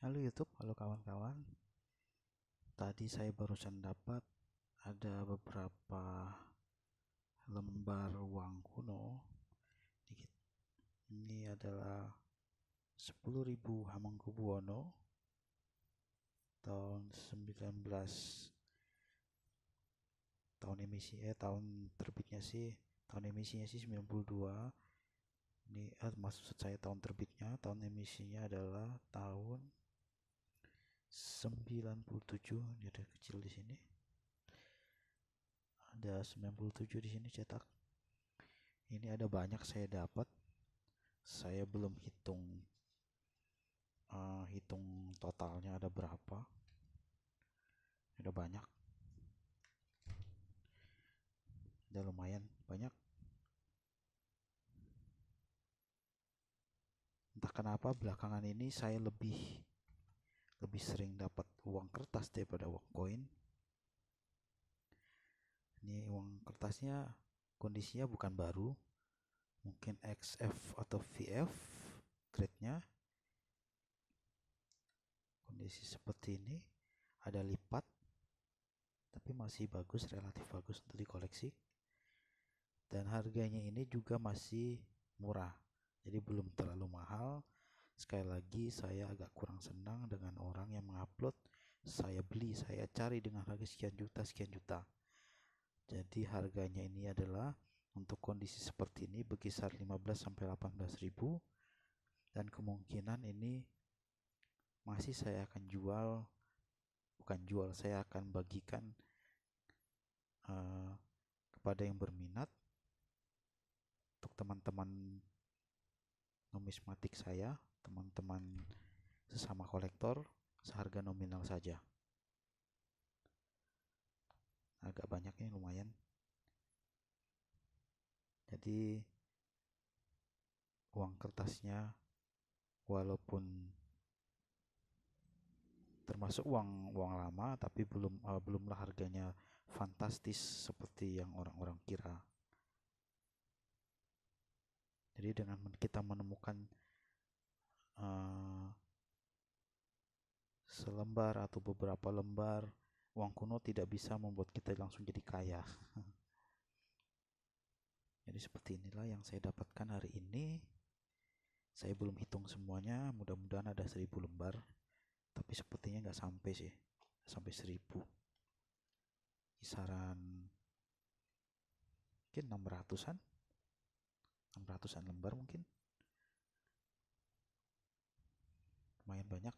Halo YouTube, halo kawan-kawan. Tadi saya barusan dapat ada beberapa lembar uang kuno. Ini adalah 10.000 Hamengkubuwono tahun 19 tahun emisi eh tahun terbitnya sih tahun emisinya sih 92 ini eh, maksud saya tahun terbitnya tahun emisinya adalah tahun 97 ini ada kecil di sini ada 97 di sini cetak ini ada banyak saya dapat saya belum hitung uh, hitung totalnya ada berapa ada banyak ada lumayan banyak entah kenapa belakangan ini saya lebih lebih sering dapat uang kertas daripada uang koin ini uang kertasnya kondisinya bukan baru mungkin XF atau VF grade-nya kondisi seperti ini ada lipat tapi masih bagus relatif bagus untuk dikoleksi dan harganya ini juga masih murah jadi belum terlalu mahal Sekali lagi, saya agak kurang senang dengan orang yang mengupload. Saya beli, saya cari dengan harga sekian juta, sekian juta. Jadi harganya ini adalah untuk kondisi seperti ini berkisar 15 sampai 18 ribu dan kemungkinan ini masih saya akan jual bukan jual saya akan bagikan uh, kepada yang berminat untuk teman-teman numismatik saya teman-teman sesama kolektor seharga nominal saja agak banyak ini ya, lumayan jadi uang kertasnya walaupun termasuk uang uang lama tapi belum uh, belumlah harganya fantastis seperti yang orang-orang kira. Jadi dengan kita menemukan Eh, selembar atau beberapa lembar uang kuno tidak bisa membuat kita langsung jadi kaya. Jadi seperti inilah yang saya dapatkan hari ini. Saya belum hitung semuanya, mudah-mudahan ada seribu lembar. Tapi sepertinya nggak sampai sih, sampai seribu. Kisaran mungkin 600-an. 600-an lembar mungkin. banyak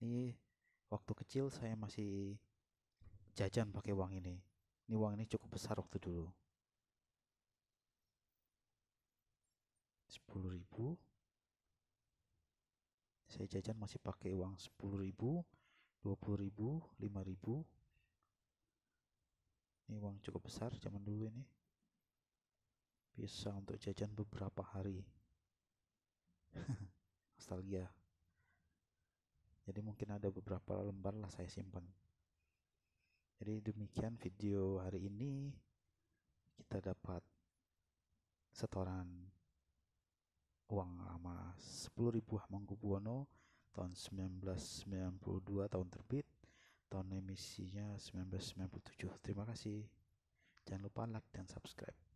ini waktu kecil saya masih jajan pakai uang ini ini uang ini cukup besar waktu dulu 10.000 saya jajan masih pakai uang 10.000 20.000 5.000 ini uang cukup besar zaman dulu ini bisa untuk jajan beberapa hari nostalgia jadi mungkin ada beberapa lembar lah saya simpan jadi demikian video hari ini kita dapat setoran uang lama 10.000 Buwono tahun 1992 tahun terbit tahun emisinya 1997 terima kasih jangan lupa like dan subscribe